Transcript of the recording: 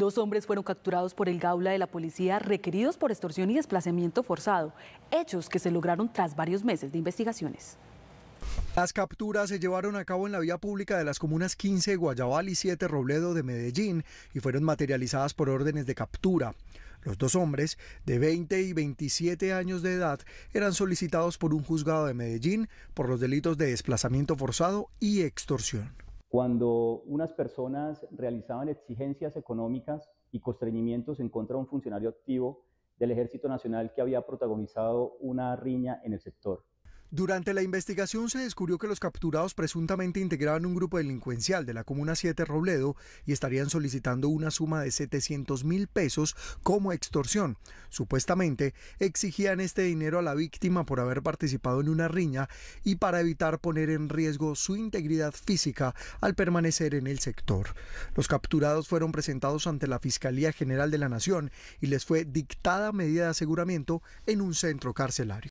Dos hombres fueron capturados por el Gaula de la policía requeridos por extorsión y desplazamiento forzado, hechos que se lograron tras varios meses de investigaciones. Las capturas se llevaron a cabo en la vía pública de las comunas 15 Guayabal y 7 Robledo de Medellín y fueron materializadas por órdenes de captura. Los dos hombres, de 20 y 27 años de edad, eran solicitados por un juzgado de Medellín por los delitos de desplazamiento forzado y extorsión. Cuando unas personas realizaban exigencias económicas y constreñimientos en contra de un funcionario activo del Ejército Nacional que había protagonizado una riña en el sector. Durante la investigación se descubrió que los capturados presuntamente integraban un grupo delincuencial de la Comuna 7 Robledo y estarían solicitando una suma de 700 mil pesos como extorsión. Supuestamente exigían este dinero a la víctima por haber participado en una riña y para evitar poner en riesgo su integridad física al permanecer en el sector. Los capturados fueron presentados ante la Fiscalía General de la Nación y les fue dictada medida de aseguramiento en un centro carcelario.